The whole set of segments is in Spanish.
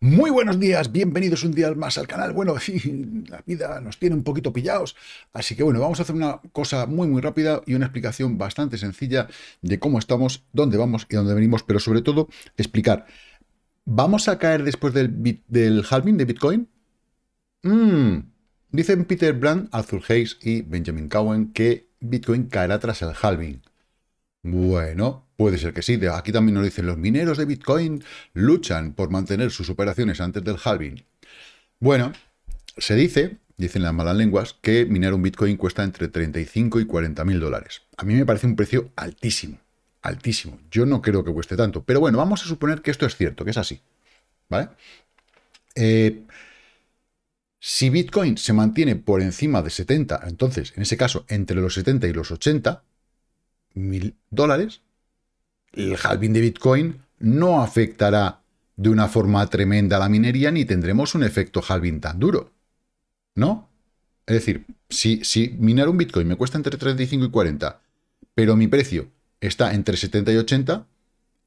Muy buenos días, bienvenidos un día más al canal. Bueno, la vida nos tiene un poquito pillados, así que bueno, vamos a hacer una cosa muy muy rápida y una explicación bastante sencilla de cómo estamos, dónde vamos y dónde venimos, pero sobre todo explicar. ¿Vamos a caer después del, halving de Bitcoin? Mm, dicen Peter Brand, Arthur Hayes y Benjamin Cowen que Bitcoin caerá tras el halving. Bueno, Puede ser que sí. Aquí también nos dicen, los mineros de Bitcoin luchan por mantener sus operaciones antes del halving. Bueno, se dice, dicen las malas lenguas, que minar un Bitcoin cuesta entre 35 y 40 mil dólares. A mí me parece un precio altísimo, altísimo. Yo no creo que cueste tanto. Pero bueno, vamos a suponer que esto es cierto, que es así. ¿Vale? Eh, si Bitcoin se mantiene por encima de 70, entonces, en ese caso, entre los 70 y los 80 mil dólares, el halving de Bitcoin no afectará de una forma tremenda a la minería ni tendremos un efecto halving tan duro. ¿No? Es decir, si, si minar un Bitcoin me cuesta entre 35 y 40, pero mi precio está entre 70 y 80,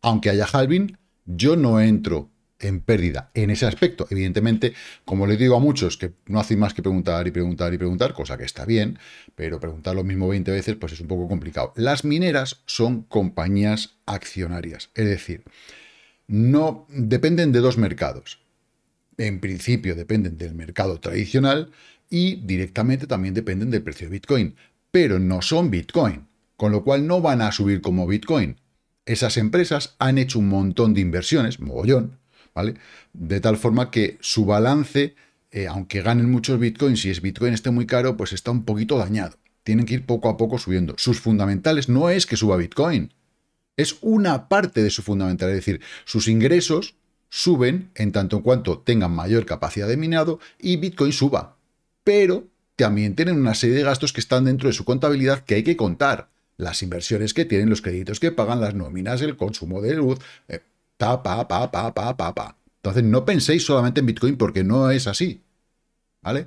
aunque haya halving, yo no entro en pérdida en ese aspecto. Evidentemente, como le digo a muchos que no hacen más que preguntar y preguntar y preguntar, cosa que está bien, pero preguntar lo mismo 20 veces pues es un poco complicado. Las mineras son compañías accionarias, es decir, no dependen de dos mercados. En principio dependen del mercado tradicional y directamente también dependen del precio de Bitcoin, pero no son Bitcoin, con lo cual no van a subir como Bitcoin. Esas empresas han hecho un montón de inversiones, mogollón, ¿vale? De tal forma que su balance, eh, aunque ganen muchos bitcoins, si es bitcoin esté muy caro, pues está un poquito dañado. Tienen que ir poco a poco subiendo. Sus fundamentales no es que suba bitcoin, es una parte de su fundamental, es decir, sus ingresos suben en tanto en cuanto tengan mayor capacidad de minado y bitcoin suba. Pero también tienen una serie de gastos que están dentro de su contabilidad que hay que contar las inversiones que tienen, los créditos que pagan, las nóminas, el consumo de luz, eh, entonces, no penséis solamente en Bitcoin porque no es así. ¿Vale?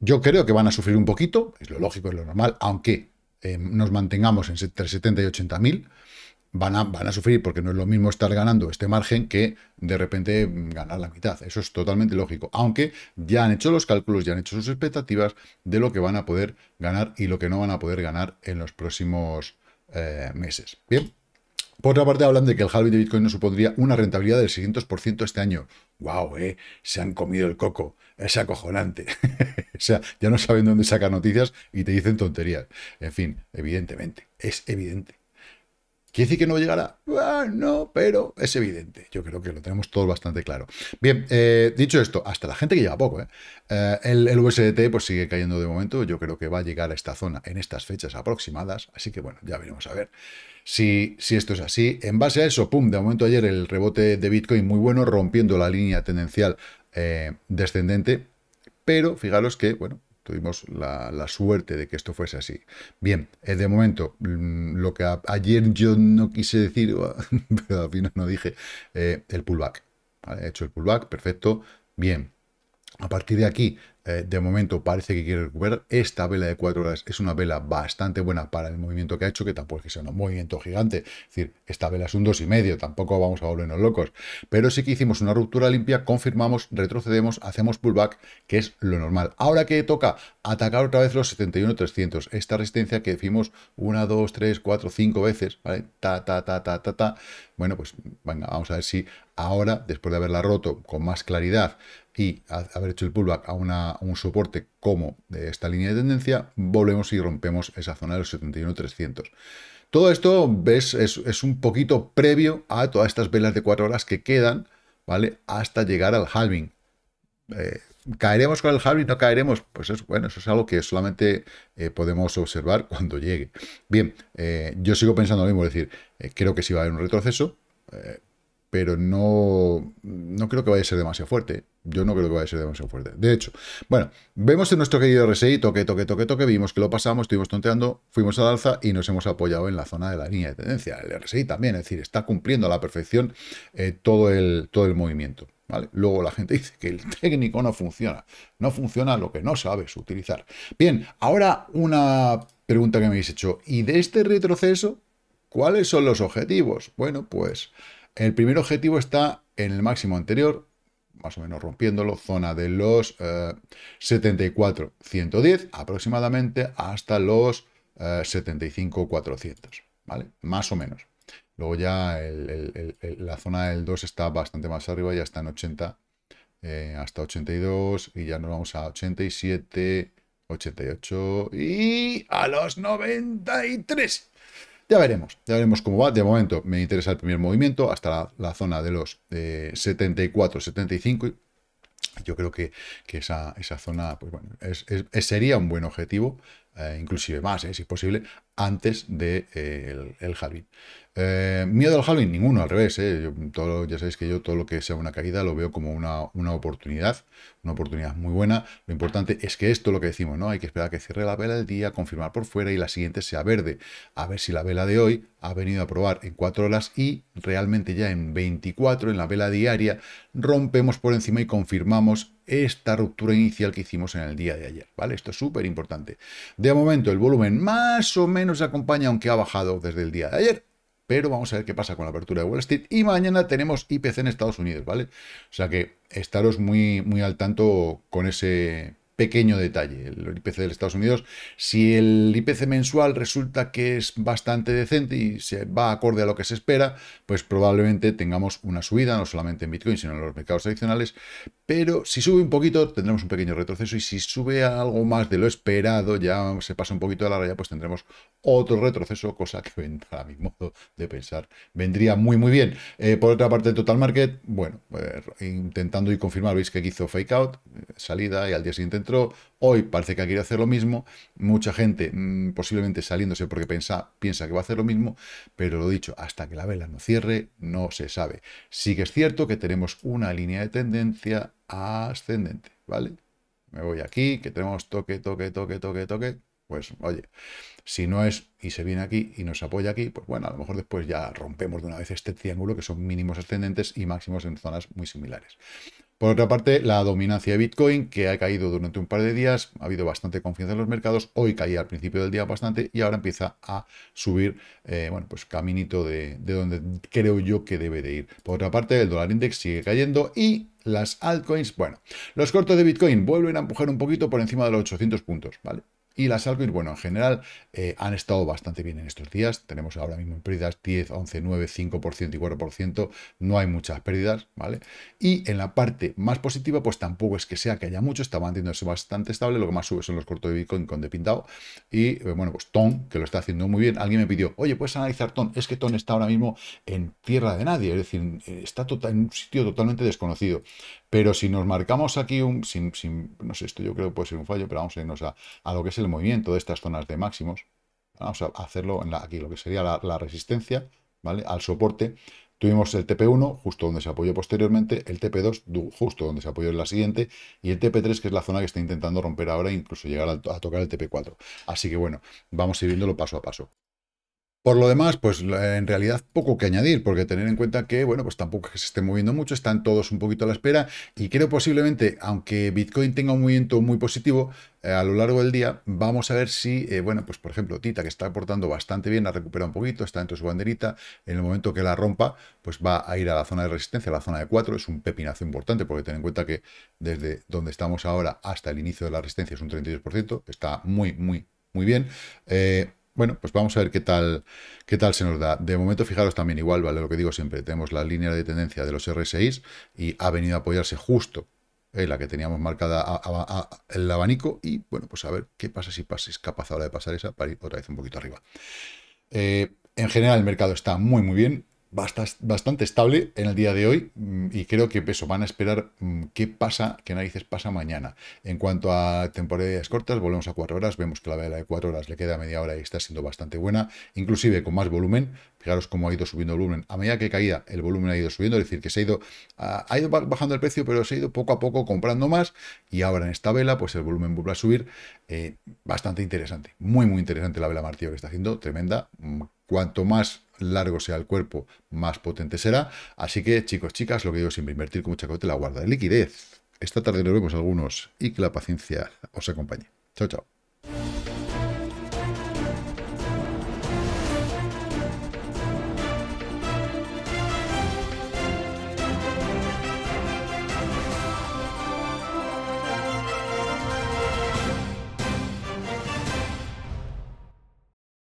Yo creo que van a sufrir un poquito, es lo lógico, es lo normal, aunque eh, nos mantengamos entre 70 y 80 mil, van a, sufrir porque no es lo mismo estar ganando este margen que de repente ganar la mitad. Eso es totalmente lógico, aunque ya han hecho los cálculos, ya han hecho sus expectativas de lo que van a poder ganar y lo que no van a poder ganar en los próximos eh, meses. Bien. Por otra parte, hablan de que el halving de Bitcoin nos supondría una rentabilidad del 600% este año. ¡Guau, Eh! Se han comido el coco. Es acojonante. o sea, ya no saben dónde sacar noticias y te dicen tonterías. En fin, evidentemente. Es evidente. ¿Quiere decir que no llegará? Ah, no, pero es evidente. Yo creo que lo tenemos todo bastante claro. Bien, eh, dicho esto, hasta la gente que lleva poco, ¿eh? Eh, el, USDT pues sigue cayendo de momento. Yo creo que va a llegar a esta zona en estas fechas aproximadas. Así que bueno, ya veremos a ver si, si esto es así. En base a eso, pum, de momento ayer el rebote de Bitcoin muy bueno, rompiendo la línea tendencial descendente. Pero fijaros que, bueno, Tuvimos la, suerte de que esto fuese así. Bien, eh, de momento, mm, lo que ayer yo no quise decir, pero al final no dije, eh, el pullback. he hecho el pullback, perfecto, bien. A partir de aquí, eh, de momento parece que quiere recuperar. Esta vela de 4 horas es una vela bastante buena para el movimiento que ha hecho, que tampoco es que sea un movimiento gigante. Es decir, esta vela es un 2,5, tampoco vamos a volvernos locos. Pero sí que hicimos una ruptura limpia, confirmamos, retrocedemos, hacemos pullback, que es lo normal. Ahora que toca atacar otra vez los 71,300. Esta resistencia que hicimos una, dos, tres, cuatro, cinco veces, ¿vale? Ta, ta, ta, ta, ta, ta. Bueno, pues venga, vamos a ver si ahora, después de haberla roto con más claridad y haber hecho el pullback a una un soporte como eh, esta línea de tendencia, volvemos y rompemos esa zona de los 71,300. Todo esto, ves, es, un poquito previo a todas estas velas de 4 horas que quedan, ¿vale? Hasta llegar al halving. Eh, ¿Caeremos con el halving? ¿No caeremos? Pues es, bueno, eso es algo que solamente eh, podemos observar cuando llegue. Bien, yo sigo pensando lo mismo, es decir, creo que si va a haber un retroceso, pero no, creo que vaya a ser demasiado fuerte. Yo no creo que vaya a ser demasiado fuerte. De hecho, bueno, vemos en nuestro querido RSI, toque, toque, toque, toque, vimos que lo pasamos, estuvimos tonteando, fuimos al alza y nos hemos apoyado en la zona de la línea de tendencia. El RSI también, es decir, está cumpliendo a la perfección eh, todo, el, todo el movimiento. ¿Vale? Luego la gente dice que el técnico no funciona. No funciona lo que no sabes utilizar. Bien, ahora una pregunta que me habéis hecho. ¿Y de este retroceso, cuáles son los objetivos? Bueno, pues... El primer objetivo está en el máximo anterior, más o menos rompiéndolo, zona de los 74-110 eh, aproximadamente hasta los eh, 75-400, ¿vale? Más o menos. Luego ya la zona del 2 está bastante más arriba, ya está en 80 eh, hasta 82 y ya nos vamos a 87, 88 y a los 93. Ya veremos, ya veremos cómo va. De momento me interesa el primer movimiento hasta la, zona de los 74, eh, 75 yo creo que, esa, esa, zona pues bueno, sería un buen objetivo, eh, inclusive más, eh, si es posible, antes del de, eh, el, el halving. miedo al halving, ninguno, al revés. todo, ya sabéis que yo todo lo que sea una caída lo veo como una, una, oportunidad, una oportunidad muy buena. Lo importante es que esto, lo que decimos, ¿no? Hay que esperar a que cierre la vela del día, confirmar por fuera y la siguiente sea verde. A ver si la vela de hoy ha venido a probar en 4 horas y realmente ya en 24, en la vela diaria, rompemos por encima y confirmamos esta ruptura inicial que hicimos en el día de ayer, ¿vale? Esto es súper importante. De momento el volumen más o menos acompaña, aunque ha bajado desde el día de ayer, pero vamos a ver qué pasa con la apertura de Wall Street. Y mañana tenemos IPC en Estados Unidos, ¿vale? O sea que estaros muy, muy al tanto con ese, pequeño detalle, el IPC de Estados Unidos. Si el IPC mensual resulta que es bastante decente y se va acorde a lo que se espera, pues probablemente tengamos una subida, no solamente en Bitcoin, sino en los mercados tradicionales. Pero si sube un poquito, tendremos un pequeño retroceso y si sube algo más de lo esperado, ya se pasa un poquito de la raya, pues tendremos otro retroceso, cosa que a mi modo de pensar vendría muy muy bien. Eh, por otra parte, total market, bueno, pues intentando y confirmar, veis que hizo fake out, eh, salida y al día siguiente hoy parece que quiere hacer lo mismo, mucha gente mm, posiblemente saliéndose porque piensa que va a hacer lo mismo, pero lo dicho, hasta que la vela no cierre, no se sabe. Sí que es cierto que tenemos una línea de tendencia ascendente, ¿vale? Me voy aquí, que tenemos toque, toque, toque, toque, toque, pues oye, si no es y se viene aquí y nos apoya aquí, pues bueno, a lo mejor después ya rompemos de una vez este triángulo que son mínimos ascendentes y máximos en zonas muy similares. Por otra parte, la dominancia de Bitcoin, que ha caído durante un par de días, ha habido bastante confianza en los mercados, hoy caía al principio del día bastante y ahora empieza a subir, eh, bueno, pues caminito de, de donde creo yo que debe de ir. Por otra parte, el dólar index sigue cayendo y las altcoins, bueno, los cortos de Bitcoin vuelven a empujar un poquito por encima de los 800 puntos, ¿vale? Y las altcoins, bueno, en general eh, han estado bastante bien en estos días. Tenemos ahora mismo en pérdidas 10, 11, 9, 5% y 4%. No hay muchas pérdidas, ¿vale? Y en la parte más positiva, pues tampoco es que sea que haya mucho. Está manteniéndose bastante estable. Lo que más sube son los cortos de Bitcoin con de pintado. Y eh, bueno, pues Ton, que lo está haciendo muy bien. Alguien me pidió, oye, ¿puedes analizar Ton? Es que Ton está ahora mismo en tierra de nadie. Es decir, eh, está tota-, en un sitio totalmente desconocido. Pero si nos marcamos aquí un, sin, sin, no sé, esto yo creo que puede ser un fallo, pero vamos a irnos a, lo que es el movimiento de estas zonas de máximos. Vamos a hacerlo aquí, lo que sería la, resistencia, ¿vale? Al soporte. Tuvimos el TP1, justo donde se apoyó posteriormente, el TP2, justo donde se apoyó en la siguiente, y el TP3, que es la zona que está intentando romper ahora, incluso llegar a, a tocar el TP4. Así que bueno, vamos a ir viéndolo paso a paso. Por lo demás, pues en realidad poco que añadir, porque tener en cuenta que, bueno, pues tampoco que se esté moviendo mucho, están todos un poquito a la espera y creo posiblemente, aunque Bitcoin tenga un movimiento muy positivo, eh, a lo largo del día vamos a ver si, eh, bueno, pues por ejemplo, Tita, que está aportando bastante bien, ha recuperado un poquito, está dentro de su banderita, en el momento que la rompa, pues va a ir a la zona de resistencia, a la zona de 4, es un pepinazo importante, porque ten en cuenta que desde donde estamos ahora hasta el inicio de la resistencia es un 32%, está muy, muy, muy bien. Eh, bueno, pues vamos a ver qué tal, qué tal se nos da. De momento, fijaros también igual, ¿vale? Lo que digo siempre, tenemos la línea de tendencia de los RSIs y ha venido a apoyarse justo en eh, la que teníamos marcada el abanico y, bueno, pues a ver qué pasa si es capaz ahora de pasar esa para ir otra vez un poquito arriba. Eh, en general, el mercado está muy, muy bien bastante estable en el día de hoy mm, y creo que eso, van a esperar mm, qué pasa, qué narices pasa mañana. En cuanto a temporadas cortas, volvemos a 4 horas, vemos que la vela de 4 horas le queda media hora y está siendo bastante buena, inclusive con más volumen, Fijaros cómo ha ido subiendo el volumen. A medida que caía, el volumen ha ido subiendo, es decir, que se ha ido, ah, ha, ido bajando el precio, pero se ha ido poco a poco comprando más y ahora en esta vela, pues el volumen vuelve a subir. Eh, bastante interesante, muy, muy interesante la vela martillo que está haciendo, tremenda. Mm, cuanto más largo sea el cuerpo, más potente será. Así que, chicos, chicas, lo que digo siempre, invertir con mucha guarda de liquidez. Esta tarde nos vemos algunos y que la paciencia os acompañe. Chao, chao.